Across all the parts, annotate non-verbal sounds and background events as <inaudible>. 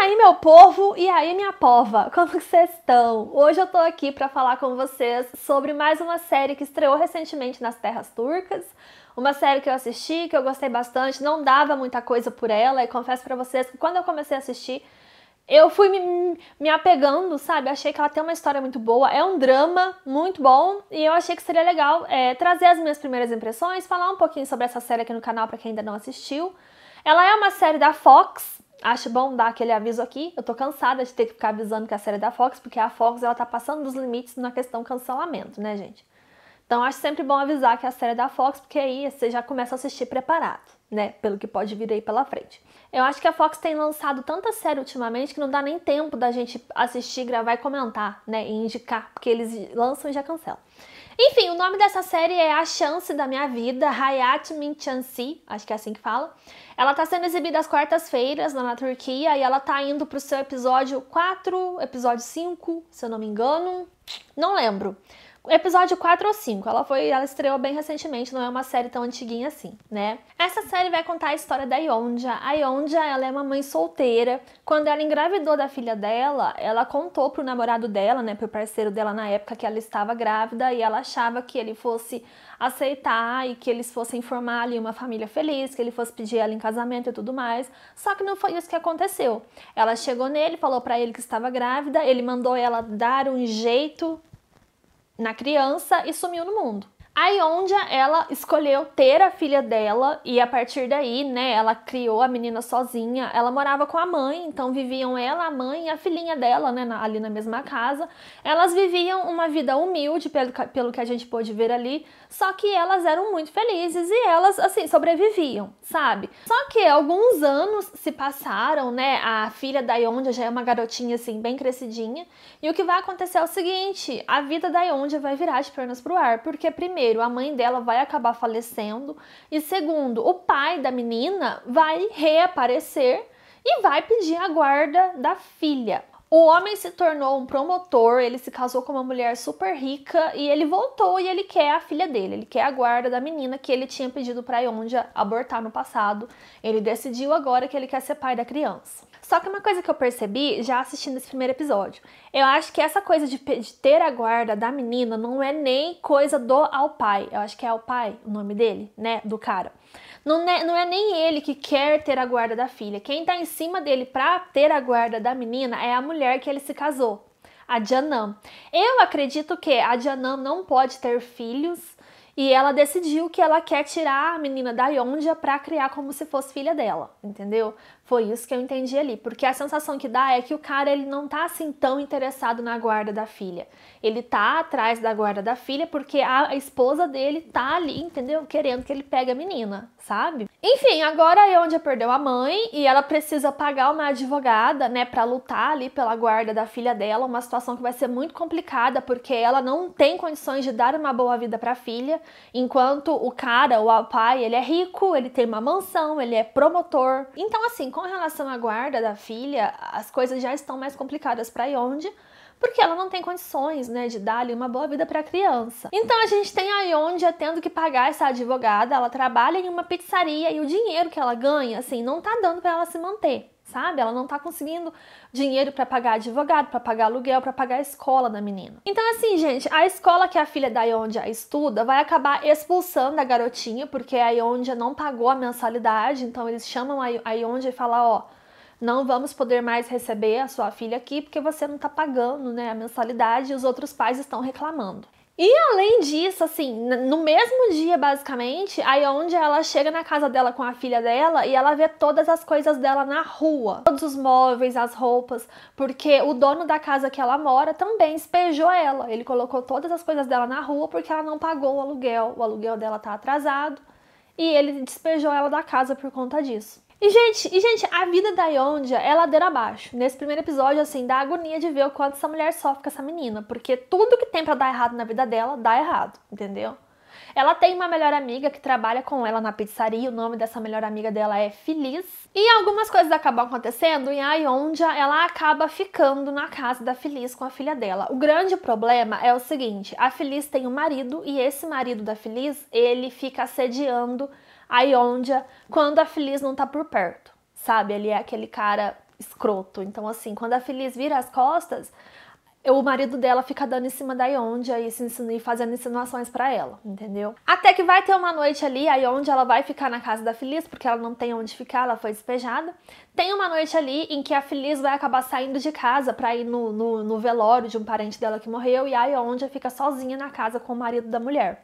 aí, meu povo? E aí, minha pova? Como vocês estão? Hoje eu tô aqui para falar com vocês sobre mais uma série que estreou recentemente nas terras turcas. Uma série que eu assisti, que eu gostei bastante, não dava muita coisa por ela e confesso para vocês que quando eu comecei a assistir, eu fui me, me apegando, sabe? Achei que ela tem uma história muito boa, é um drama muito bom e eu achei que seria legal é, trazer as minhas primeiras impressões, falar um pouquinho sobre essa série aqui no canal para quem ainda não assistiu. Ela é uma série da Fox, acho bom dar aquele aviso aqui. Eu tô cansada de ter que ficar avisando que a série é da Fox, porque a Fox ela tá passando dos limites na questão cancelamento, né, gente? Então acho sempre bom avisar que a série é da Fox, porque aí você já começa a assistir preparado, né, pelo que pode vir aí pela frente. Eu acho que a Fox tem lançado tanta série ultimamente que não dá nem tempo da gente assistir, gravar e comentar, né, e indicar, porque eles lançam e já cancelam. Enfim, o nome dessa série é A Chance da Minha Vida, Hayat Min Chansi, acho que é assim que fala. Ela tá sendo exibida às quartas-feiras lá na Turquia e ela tá indo pro seu episódio 4, episódio 5, se eu não me engano. Não lembro. Episódio 4 ou 5, ela foi, ela estreou bem recentemente, não é uma série tão antiguinha assim, né? Essa série vai contar a história da Yonja. A Yonja, ela é uma mãe solteira. Quando ela engravidou da filha dela, ela contou pro namorado dela, né, pro parceiro dela na época que ela estava grávida e ela achava que ele fosse aceitar e que eles fossem formar ali uma família feliz, que ele fosse pedir ela em casamento e tudo mais. Só que não foi isso que aconteceu. Ela chegou nele, falou para ele que estava grávida, ele mandou ela dar um jeito na criança e sumiu no mundo. A Iondia, ela escolheu ter a filha dela e a partir daí, né, ela criou a menina sozinha. Ela morava com a mãe, então viviam ela, a mãe e a filhinha dela, né, na, ali na mesma casa. Elas viviam uma vida humilde, pelo, pelo que a gente pôde ver ali, só que elas eram muito felizes e elas, assim, sobreviviam, sabe? Só que alguns anos se passaram, né, a filha da Iondia já é uma garotinha, assim, bem crescidinha, e o que vai acontecer é o seguinte, a vida da Iondia vai virar de pernas pro ar, porque primeiro primeiro, a mãe dela vai acabar falecendo, e segundo, o pai da menina vai reaparecer e vai pedir a guarda da filha. O homem se tornou um promotor, ele se casou com uma mulher super rica e ele voltou e ele quer a filha dele, ele quer a guarda da menina que ele tinha pedido para Yonja abortar no passado. Ele decidiu agora que ele quer ser pai da criança. Só que uma coisa que eu percebi já assistindo esse primeiro episódio, eu acho que essa coisa de, de ter a guarda da menina não é nem coisa do ao pai. Eu acho que é ao pai o nome dele, né? Do cara. Não é, não é nem ele que quer ter a guarda da filha. Quem tá em cima dele pra ter a guarda da menina é a mulher que ele se casou, a Janam. Eu acredito que a Janam não pode ter filhos e ela decidiu que ela quer tirar a menina da Yonja para criar como se fosse filha dela, entendeu? Foi isso que eu entendi ali, porque a sensação que dá é que o cara ele não tá assim tão interessado na guarda da filha. Ele tá atrás da guarda da filha porque a esposa dele tá ali, entendeu? Querendo que ele pegue a menina, sabe? Enfim, agora é onde perdeu a mãe e ela precisa pagar uma advogada, né, para lutar ali pela guarda da filha dela, uma situação que vai ser muito complicada porque ela não tem condições de dar uma boa vida para a filha, enquanto o cara, o pai, ele é rico, ele tem uma mansão, ele é promotor. Então assim, com relação à guarda da filha, as coisas já estão mais complicadas para Yonde, porque ela não tem condições, né, de dar ali uma boa vida para a criança. Então a gente tem a Yondi tendo que pagar essa advogada, ela trabalha em uma pizzaria e o dinheiro que ela ganha, assim, não tá dando para ela se manter sabe? Ela não tá conseguindo dinheiro para pagar advogado, para pagar aluguel, para pagar a escola da menina. Então assim, gente, a escola que a filha da Yondia estuda vai acabar expulsando a garotinha porque a Yondia não pagou a mensalidade, então eles chamam a Yondia e falam, ó, não vamos poder mais receber a sua filha aqui porque você não tá pagando, né, a mensalidade e os outros pais estão reclamando. E além disso, assim, no mesmo dia, basicamente, aí é onde ela chega na casa dela com a filha dela e ela vê todas as coisas dela na rua. Todos os móveis, as roupas, porque o dono da casa que ela mora também espejou ela. Ele colocou todas as coisas dela na rua porque ela não pagou o aluguel. O aluguel dela tá atrasado e ele despejou ela da casa por conta disso. E gente, e gente, a vida da Yondia é ladeira abaixo. Nesse primeiro episódio, assim, dá agonia de ver o quanto essa mulher sofre com essa menina, porque tudo que tem para dar errado na vida dela, dá errado, entendeu? Ela tem uma melhor amiga que trabalha com ela na pizzaria, o nome dessa melhor amiga dela é Feliz. E algumas coisas acabam acontecendo e a Iondia, ela acaba ficando na casa da Feliz com a filha dela. O grande problema é o seguinte, a Feliz tem um marido e esse marido da Feliz, ele fica assediando a Iondia quando a Feliz não tá por perto. Sabe, ele é aquele cara escroto. Então, assim, quando a Feliz vira as costas, o marido dela fica dando em cima da Yondia e, fazendo insinuações para ela, entendeu? Até que vai ter uma noite ali, a Yondia ela vai ficar na casa da Feliz, porque ela não tem onde ficar, ela foi despejada. Tem uma noite ali em que a Feliz vai acabar saindo de casa para ir no, no, no velório de um parente dela que morreu e a Yondia fica sozinha na casa com o marido da mulher.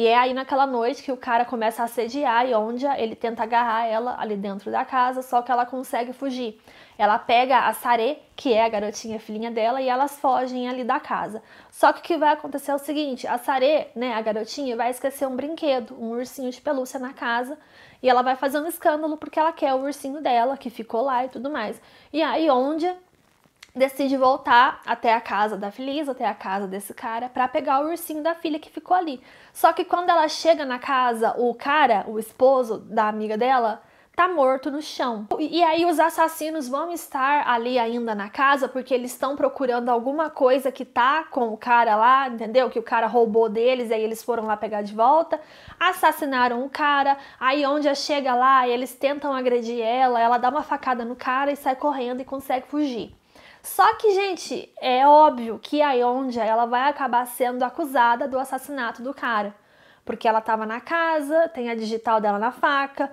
E é aí naquela noite que o cara começa a assediar onde ele tenta agarrar ela ali dentro da casa, só que ela consegue fugir. Ela pega a Sare, que é a garotinha filhinha dela, e elas fogem ali da casa. Só que o que vai acontecer é o seguinte, a Sare, né, a garotinha, vai esquecer um brinquedo, um ursinho de pelúcia na casa, e ela vai fazer um escândalo porque ela quer o ursinho dela, que ficou lá e tudo mais. E aí onde? decide voltar até a casa da Feliz, até a casa desse cara, para pegar o ursinho da filha que ficou ali. Só que quando ela chega na casa, o cara, o esposo da amiga dela, tá morto no chão. E aí os assassinos vão estar ali ainda na casa porque eles estão procurando alguma coisa que tá com o cara lá, entendeu? Que o cara roubou deles, aí eles foram lá pegar de volta, assassinaram o cara, aí onde ela chega lá, eles tentam agredir ela, ela dá uma facada no cara e sai correndo e consegue fugir. Só que, gente, é óbvio que a Yonja ela vai acabar sendo acusada do assassinato do cara, porque ela estava na casa, tem a digital dela na faca,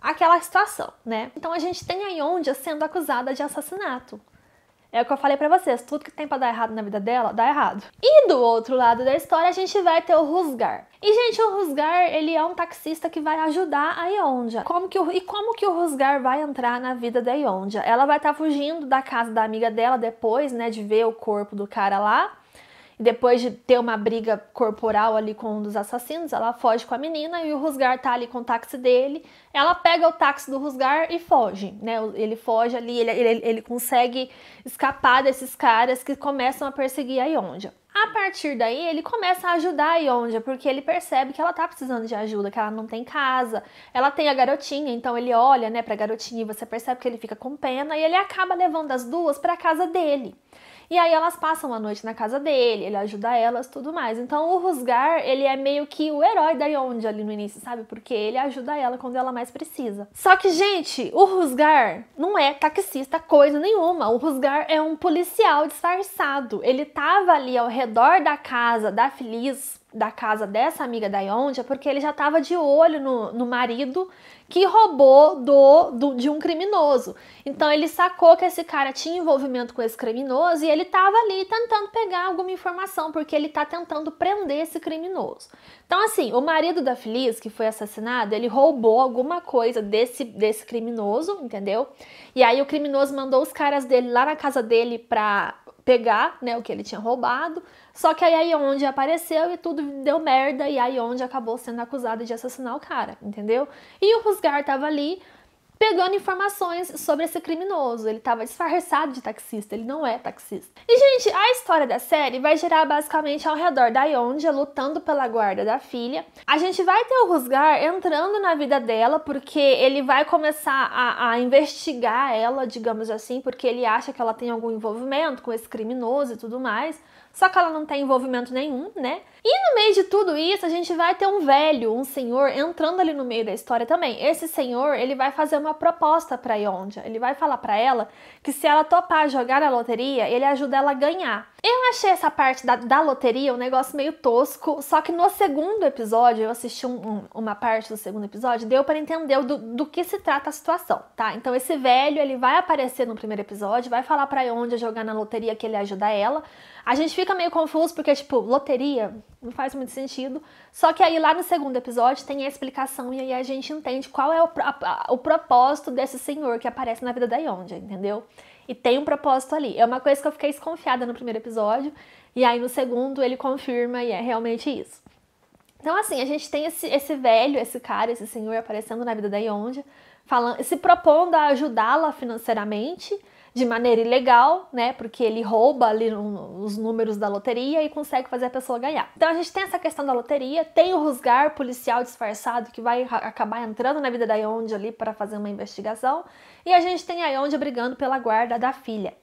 aquela situação, né? Então a gente tem a Yonja sendo acusada de assassinato. É o que eu falei para vocês, tudo que tem para dar errado na vida dela, dá errado. E do outro lado da história, a gente vai ter o Rusgar. E gente, o Rusgar, ele é um taxista que vai ajudar a Yonja. Como que o, e como que o Rusgar vai entrar na vida da Yonja? Ela vai estar tá fugindo da casa da amiga dela depois, né, de ver o corpo do cara lá. E depois de ter uma briga corporal ali com um dos assassinos, ela foge com a menina e o Rusgar tá ali com o táxi dele. Ela pega o táxi do Rusgar e foge, né? Ele foge ali, ele, ele, ele consegue escapar desses caras que começam a perseguir a Yonja. A partir daí, ele começa a ajudar a Yonja, porque ele percebe que ela tá precisando de ajuda, que ela não tem casa. Ela tem a garotinha, então ele olha, né, pra garotinha e você percebe que ele fica com pena e ele acaba levando as duas para casa dele. E aí elas passam a noite na casa dele, ele ajuda elas, tudo mais. Então o Rusgar, ele é meio que o herói da Yonde ali no início, sabe? Porque ele ajuda ela quando ela mais precisa. Só que, gente, o Rusgar não é taxista coisa nenhuma. O Rusgar é um policial disfarçado. Ele tava ali ao redor da casa da Feliz da casa dessa amiga da Yondia é porque ele já estava de olho no, no, marido que roubou do, do, de um criminoso. Então ele sacou que esse cara tinha envolvimento com esse criminoso e ele estava ali tentando pegar alguma informação porque ele está tentando prender esse criminoso. Então assim, o marido da Feliz que foi assassinado, ele roubou alguma coisa desse desse criminoso, entendeu? E aí o criminoso mandou os caras dele lá na casa dele para pegar né, o que ele tinha roubado. Só que aí é a Yonde apareceu e tudo deu merda e a Yonde acabou sendo acusada de assassinar o cara, entendeu? E o Rusgar tava ali pegando informações sobre esse criminoso. Ele estava disfarçado de taxista, ele não é taxista. E, gente, a história da série vai girar basicamente ao redor da Yonja lutando pela guarda da filha. A gente vai ter o Rusgar entrando na vida dela, porque ele vai começar a, a investigar ela, digamos assim, porque ele acha que ela tem algum envolvimento com esse criminoso e tudo mais só que ela não tem envolvimento nenhum, né? E no meio de tudo isso, a gente vai ter um velho, um senhor entrando ali no meio da história também. Esse senhor, ele vai fazer uma proposta para Yonja. Ele vai falar para ela que se ela topar jogar na loteria, ele ajuda ela a ganhar. Eu achei essa parte da, da loteria um negócio meio tosco, só que no segundo episódio, eu assisti um, um, uma parte do segundo episódio, deu para entender do, do que se trata a situação, tá? Então esse velho, ele vai aparecer no primeiro episódio, vai falar para Yonja jogar na loteria que ele ajuda ela. A gente fica meio confuso porque, tipo, loteria não faz muito sentido. Só que aí lá no segundo episódio tem a explicação e aí a gente entende qual é o, a, o propósito desse senhor que aparece na vida da Yonja, entendeu? E tem um propósito ali. É uma coisa que eu fiquei desconfiada no primeiro episódio e aí no segundo ele confirma e é realmente isso. Então, assim, a gente tem esse, esse velho, esse cara, esse senhor aparecendo na vida da Yonja, falando, se propondo a ajudá-la financeiramente de maneira ilegal, né? Porque ele rouba ali os números da loteria e consegue fazer a pessoa ganhar. Então a gente tem essa questão da loteria, tem o rusgar policial disfarçado que vai acabar entrando na vida da Yonde ali para fazer uma investigação, e a gente tem a Yonde brigando pela guarda da filha.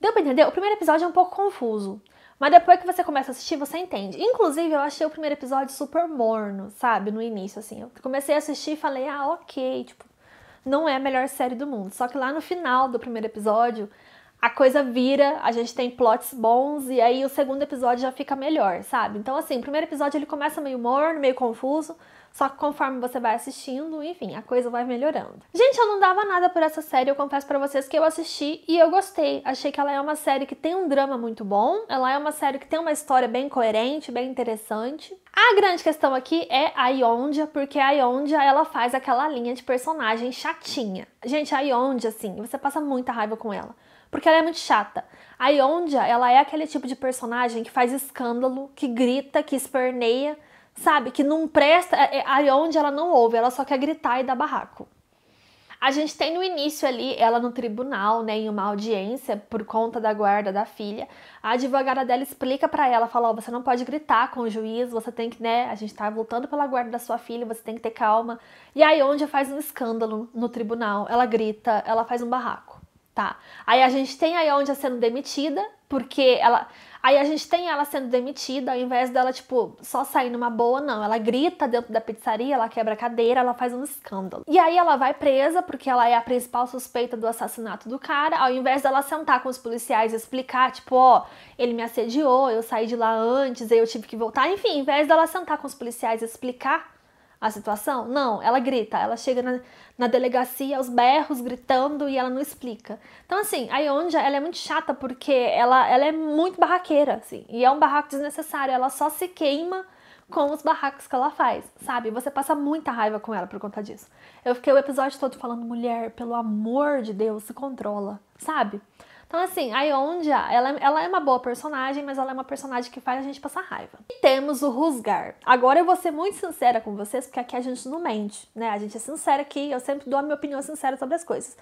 Deu pra entender? O primeiro episódio é um pouco confuso. Mas depois que você começa a assistir, você entende. Inclusive, eu achei o primeiro episódio super morno, sabe? No início, assim. Eu comecei a assistir e falei, ah, ok, tipo, não é a melhor série do mundo. Só que lá no final do primeiro episódio, a coisa vira, a gente tem plots bons e aí o segundo episódio já fica melhor, sabe? Então, assim, o primeiro episódio ele começa meio morno, meio confuso, só que conforme você vai assistindo, enfim, a coisa vai melhorando. Gente, eu não dava nada por essa série, eu confesso para vocês que eu assisti e eu gostei. Achei que ela é uma série que tem um drama muito bom, ela é uma série que tem uma história bem coerente, bem interessante. A grande questão aqui é a Iondia, porque a Iondia ela faz aquela linha de personagem chatinha. Gente, a Iondia, assim, você passa muita raiva com ela porque ela é muito chata. A Iondia, ela é aquele tipo de personagem que faz escândalo, que grita, que esperneia, sabe? Que não presta, é, é onde ela não ouve, ela só quer gritar e dar barraco. A gente tem no início ali ela no tribunal, né, em uma audiência por conta da guarda da filha. A advogada dela explica para ela, fala: oh, "Você não pode gritar com o juiz, você tem que, né, a gente tá lutando pela guarda da sua filha, você tem que ter calma". E aí onde faz um escândalo no tribunal, ela grita, ela faz um barraco, tá? Aí a gente tem a sendo é demitida porque ela. Aí a gente tem ela sendo demitida, ao invés dela, tipo, só sair numa boa, não. Ela grita dentro da pizzaria, ela quebra a cadeira, ela faz um escândalo. E aí ela vai presa, porque ela é a principal suspeita do assassinato do cara, ao invés dela sentar com os policiais e explicar, tipo, ó, ele me assediou, eu saí de lá antes, aí eu tive que voltar. Enfim, ao invés dela sentar com os policiais e explicar a situação? Não, ela grita, ela chega na, na delegacia aos berros, gritando e ela não explica. Então, assim, a Yonja ela é muito chata porque ela, ela é muito barraqueira, assim, e é um barraco desnecessário, ela só se queima com os barracos que ela faz, sabe? Você passa muita raiva com ela por conta disso. Eu fiquei o episódio todo falando, mulher, pelo amor de Deus, se controla, sabe? Então, assim, a Iondia, ela, é, ela é uma boa personagem, mas ela é uma personagem que faz a gente passar raiva. E temos o Rusgar. Agora eu vou ser muito sincera com vocês, porque aqui a gente não mente, né? A gente é sincera aqui, eu sempre dou a minha opinião sincera sobre as coisas.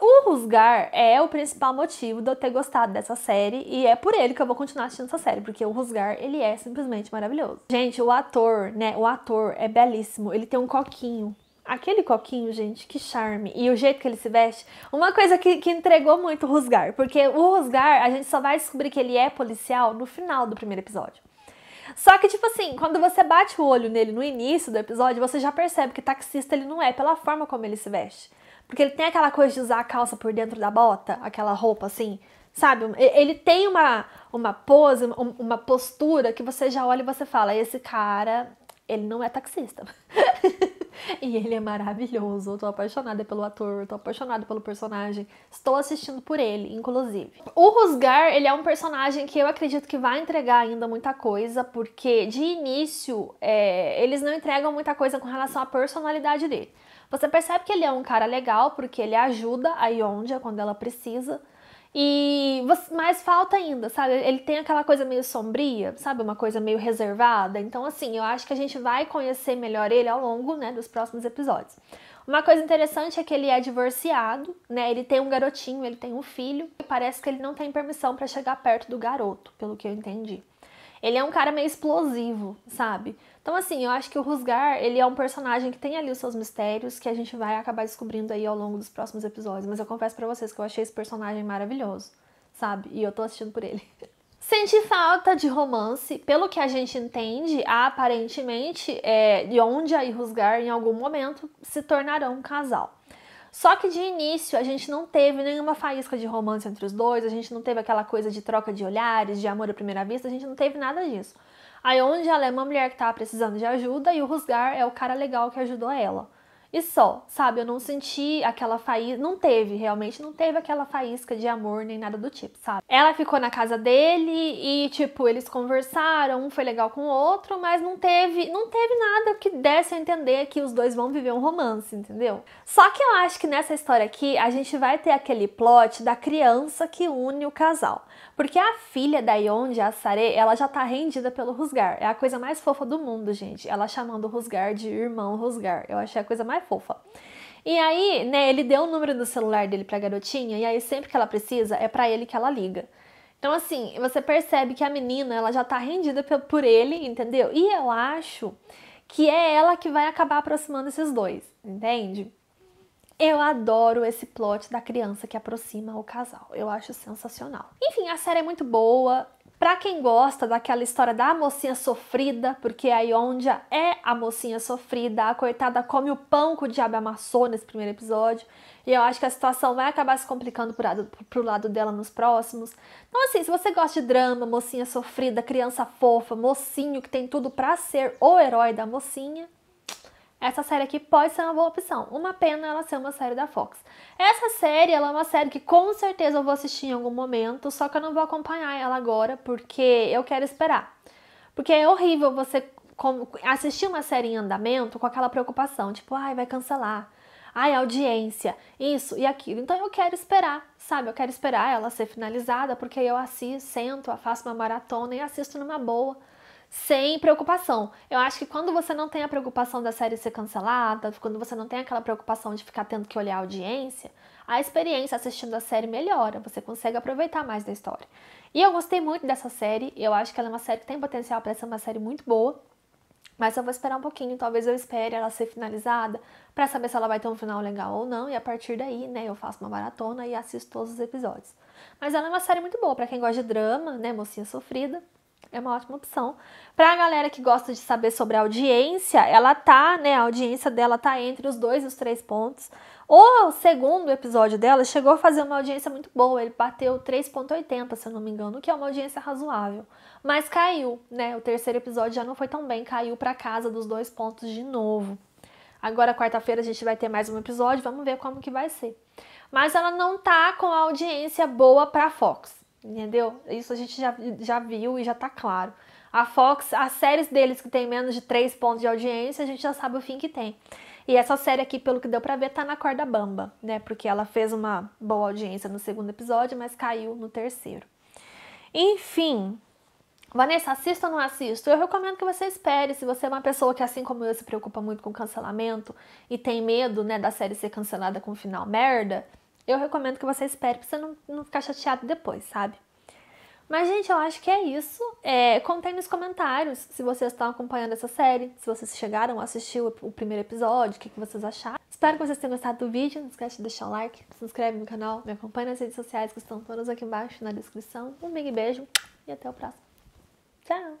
O Rusgar é o principal motivo de eu ter gostado dessa série e é por ele que eu vou continuar assistindo essa série, porque o Rusgar, ele é simplesmente maravilhoso. Gente, o ator, né, o ator é belíssimo, ele tem um coquinho Aquele coquinho, gente, que charme. E o jeito que ele se veste. Uma coisa que, que entregou muito o Rusgar. Porque o Rusgar, a gente só vai descobrir que ele é policial no final do primeiro episódio. Só que, tipo assim, quando você bate o olho nele no início do episódio, você já percebe que taxista ele não é, pela forma como ele se veste. Porque ele tem aquela coisa de usar a calça por dentro da bota, aquela roupa assim, sabe? Ele tem uma, uma pose, uma postura que você já olha e você fala: esse cara, ele não é taxista. <laughs> <laughs> E ele é maravilhoso. Eu tô apaixonada pelo ator, tô apaixonada pelo personagem. Estou assistindo por ele, inclusive. O Rusgar, ele é um personagem que eu acredito que vai entregar ainda muita coisa, porque de início é, eles não entregam muita coisa com relação à personalidade dele. Você percebe que ele é um cara legal, porque ele ajuda a Yondia quando ela precisa. E mais falta ainda, sabe? Ele tem aquela coisa meio sombria, sabe? Uma coisa meio reservada. Então, assim, eu acho que a gente vai conhecer melhor ele ao longo, né, dos próximos episódios. Uma coisa interessante é que ele é divorciado, né? Ele tem um garotinho, ele tem um filho, e parece que ele não tem permissão para chegar perto do garoto, pelo que eu entendi. Ele é um cara meio explosivo, sabe? Então, assim, eu acho que o Rusgar, ele é um personagem que tem ali os seus mistérios, que a gente vai acabar descobrindo aí ao longo dos próximos episódios. Mas eu confesso para vocês que eu achei esse personagem maravilhoso, sabe? E eu tô assistindo por ele. <laughs> Senti falta de romance, pelo que a gente entende, aparentemente, é, Yonja e Rusgar em algum momento se tornarão um casal. Só que de início a gente não teve nenhuma faísca de romance entre os dois, a gente não teve aquela coisa de troca de olhares, de amor à primeira vista, a gente não teve nada disso. Aí onde ela é uma mulher que tá precisando de ajuda e o Rusgar é o cara legal que ajudou ela. E só, sabe? Eu não senti aquela faísca. Não teve, realmente, não teve aquela faísca de amor nem nada do tipo, sabe? Ela ficou na casa dele e, tipo, eles conversaram, um foi legal com o outro, mas não teve, não teve nada que desse a entender que os dois vão viver um romance, entendeu? Só que eu acho que nessa história aqui a gente vai ter aquele plot da criança que une o casal. Porque a filha da Yonde, a Sare, ela já tá rendida pelo Rusgar. É a coisa mais fofa do mundo, gente. Ela chamando o Rusgar de irmão Rusgar. Eu achei a coisa mais fofa. E aí, né, ele deu o número do celular dele pra garotinha, e aí sempre que ela precisa, é para ele que ela liga. Então, assim, você percebe que a menina, ela já tá rendida por ele, entendeu? E eu acho que é ela que vai acabar aproximando esses dois, entende? Eu adoro esse plot da criança que aproxima o casal. Eu acho sensacional. Enfim, a série é muito boa. Pra quem gosta daquela história da mocinha sofrida, porque a Iondia é a mocinha sofrida, a coitada come o pão que o diabo amassou nesse primeiro episódio, e eu acho que a situação vai acabar se complicando pro lado, pro lado dela nos próximos. Então, assim, se você gosta de drama, mocinha sofrida, criança fofa, mocinho que tem tudo para ser o herói da mocinha, essa série aqui pode ser uma boa opção. Uma pena ela ser uma série da Fox. Essa série, ela é uma série que com certeza eu vou assistir em algum momento, só que eu não vou acompanhar ela agora, porque eu quero esperar. Porque é horrível você assistir uma série em andamento com aquela preocupação, tipo, ai, vai cancelar. Ai, audiência, isso e aquilo. Então eu quero esperar, sabe? Eu quero esperar ela ser finalizada, porque aí eu assisto, sento, faço uma maratona e assisto numa boa sem preocupação. Eu acho que quando você não tem a preocupação da série ser cancelada, quando você não tem aquela preocupação de ficar tendo que olhar a audiência, a experiência assistindo a série melhora, você consegue aproveitar mais da história. E eu gostei muito dessa série, eu acho que ela é uma série que tem potencial para ser uma série muito boa. Mas eu vou esperar um pouquinho, talvez eu espere ela ser finalizada para saber se ela vai ter um final legal ou não, e a partir daí, né, eu faço uma maratona e assisto todos os episódios. Mas ela é uma série muito boa para quem gosta de drama, né, mocinha sofrida. É uma ótima opção. Para a galera que gosta de saber sobre a audiência, ela tá, né? A audiência dela tá entre os dois e os três pontos. O segundo episódio dela chegou a fazer uma audiência muito boa. Ele bateu 3,80, se eu não me engano, que é uma audiência razoável. Mas caiu, né? O terceiro episódio já não foi tão bem, caiu para casa dos dois pontos de novo. Agora, quarta-feira, a gente vai ter mais um episódio, vamos ver como que vai ser. Mas ela não tá com a audiência boa para Fox. Entendeu? Isso a gente já, já viu e já tá claro. A Fox, as séries deles que tem menos de 3 pontos de audiência, a gente já sabe o fim que tem. E essa série aqui, pelo que deu pra ver, tá na corda bamba, né? Porque ela fez uma boa audiência no segundo episódio, mas caiu no terceiro. Enfim, Vanessa, assista ou não assisto? Eu recomendo que você espere. Se você é uma pessoa que, assim como eu, se preocupa muito com cancelamento e tem medo né, da série ser cancelada com o final merda, eu recomendo que você espere pra você não, não ficar chateado depois, sabe? Mas, gente, eu acho que é isso. É, contem nos comentários se vocês estão acompanhando essa série, se vocês chegaram a assistir o, o primeiro episódio, o que, que vocês acharam. Espero que vocês tenham gostado do vídeo. Não esquece de deixar o like, se inscreve no canal, me acompanha nas redes sociais que estão todas aqui embaixo na descrição. Um big beijo e até o próximo. Tchau!